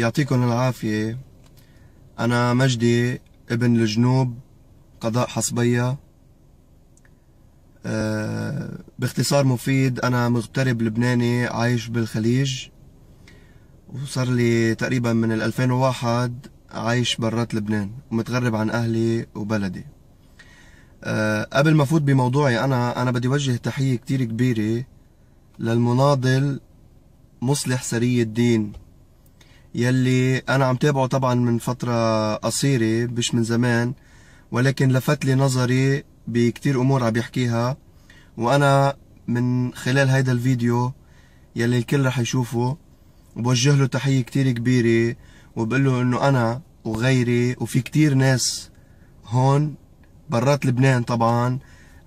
يعطيكم العافية أنا مجدي ابن الجنوب قضاء حصبية أه باختصار مفيد أنا مغترب لبناني عايش بالخليج وصار لي تقريبا من 2001 عايش برات لبنان ومتغرب عن أهلي وبلدي أه قبل ما فوت بموضوعي أنا أنا بدي وجه تحية كتير كبيرة للمناضل مصلح سري الدين يلي انا عم تابعه طبعا من فتره قصيره مش من زمان ولكن لفت لي نظري بكتير امور عم يحكيها وانا من خلال هيدا الفيديو يلي الكل رح يشوفه وبوجه له تحيه كتير كبيره وبقول له انه انا وغيري وفي كتير ناس هون برات لبنان طبعا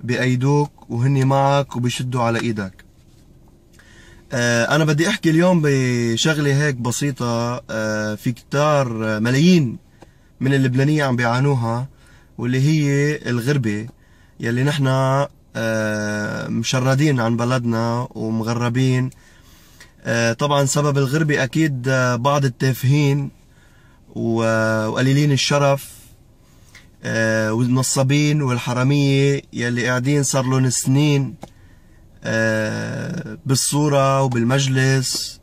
بأيدوك وهني معك وبيشدوا على ايدك آه، انا بدي احكي اليوم بشغله هيك بسيطه آه، في كتار ملايين من اللبنانيه عم بيعانوها واللي هي الغربه يلي نحن آه، مشردين عن بلدنا ومغربين طبعا سبب الغربه اكيد بعض التافهين وقليلين الشرف والنصابين والحراميه يلي قاعدين صار لهم سنين آه، بالصورة وبالمجلس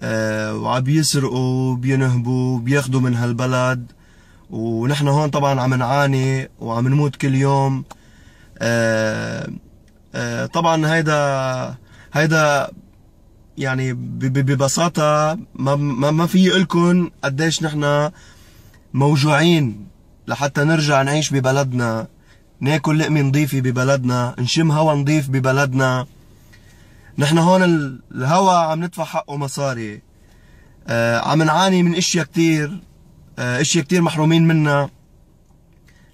آه، وعم يسرقوا بينهبوا بياخذوا من هالبلد ونحن هون طبعا عم نعاني وعم نموت كل يوم آه، طبعا هيدا هيدا يعني ببساطة ما ما في لكم قديش نحن موجوعين لحتى نرجع نعيش ببلدنا ناكل لقمة نظيفة ببلدنا نشم هوا نظيف ببلدنا نحن هون الهوا عم ندفع حقه مصاري آه عم نعاني من اشياء كتير آه اشياء كتير محرومين منها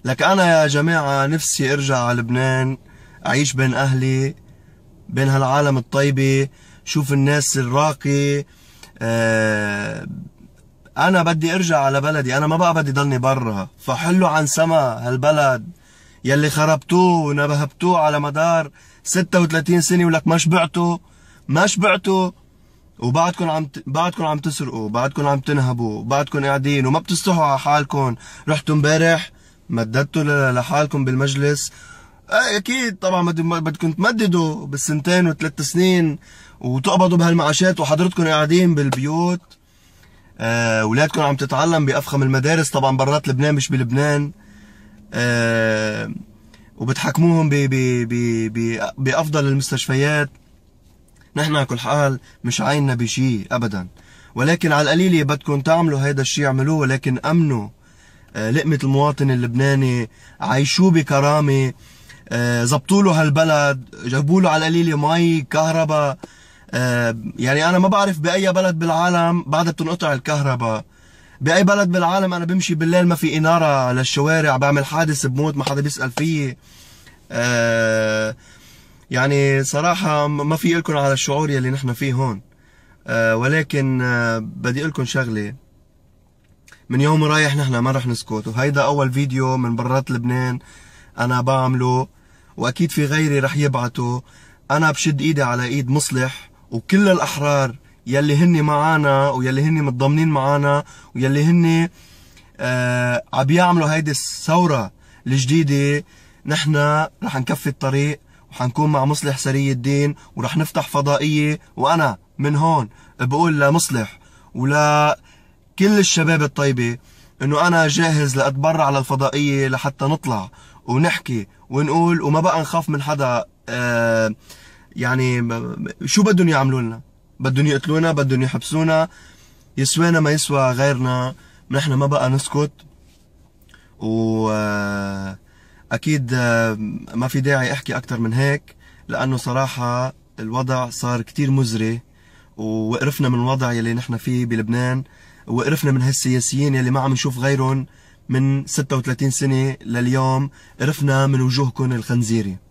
لك انا يا جماعة نفسي ارجع على لبنان اعيش بين اهلي بين هالعالم الطيبة شوف الناس الراقي آه انا بدي ارجع على بلدي انا ما بقى بدي ضلني برا فحلوا عن سما هالبلد يلي خربتوه ونبهبتوه على مدار 36 سنه ولك ما شبعتوا ما شبعتوا وبعدكم عم ت... بعدكم عم تسرقوا بعدكم عم تنهبوا بعدكم قاعدين وما بتستحوا على حالكم رحتوا امبارح مددتوا لحالكم بالمجلس اي اكيد طبعا بدكم تمددوا بالسنتين وثلاث سنين وتقبضوا بهالمعاشات وحضرتكم قاعدين بالبيوت آه ولادكم عم تتعلم بافخم المدارس طبعا برات لبنان مش بلبنان آه، وبتحكموهم بافضل المستشفيات نحن على كل حال مش عيننا بشيء ابدا ولكن على القليله بدكم تعملوا هيدا الشيء اعملوه ولكن امنوا آه، لقمه المواطن اللبناني عيشوه بكرامه آه، زبطوا له هالبلد جابوا له على القليله مي كهرباء يعني انا ما بعرف باي بلد بالعالم بعد بتنقطع الكهرباء باي بلد بالعالم انا بمشي بالليل ما في اناره للشوارع بعمل حادث بموت ما حدا بيسال فيي آه يعني صراحه ما في لكم على الشعور يلي نحن فيه هون آه ولكن آه بدي اقول لكم شغله من يوم رايح نحن ما رح نسكت وهيدا اول فيديو من برات لبنان انا بعمله واكيد في غيري رح يبعته انا بشد ايدي على ايد مصلح وكل الاحرار يلي هن معانا ويلي هن متضامنين معانا ويلي هن آه عم يعملوا هيدي الثوره الجديده نحن رح نكفي الطريق وحنكون مع مصلح سري الدين ورح نفتح فضائيه وانا من هون بقول لمصلح ولا كل الشباب الطيبه انه انا جاهز لاتبرع على الفضائيه لحتى نطلع ونحكي ونقول وما بقى نخاف من حدا آه يعني شو بدهم يعملوا لنا بدهم يقتلونا بدهم يحبسونا يسوانا ما يسوى غيرنا نحن ما بقى نسكت و آه، اكيد آه، ما في داعي احكي اكثر من هيك لانه صراحه الوضع صار كتير مزري وقرفنا من الوضع يلي نحن فيه بلبنان وقرفنا من هالسياسيين يلي ما عم نشوف غيرهم من 36 سنه لليوم قرفنا من وجوهكم الخنزيري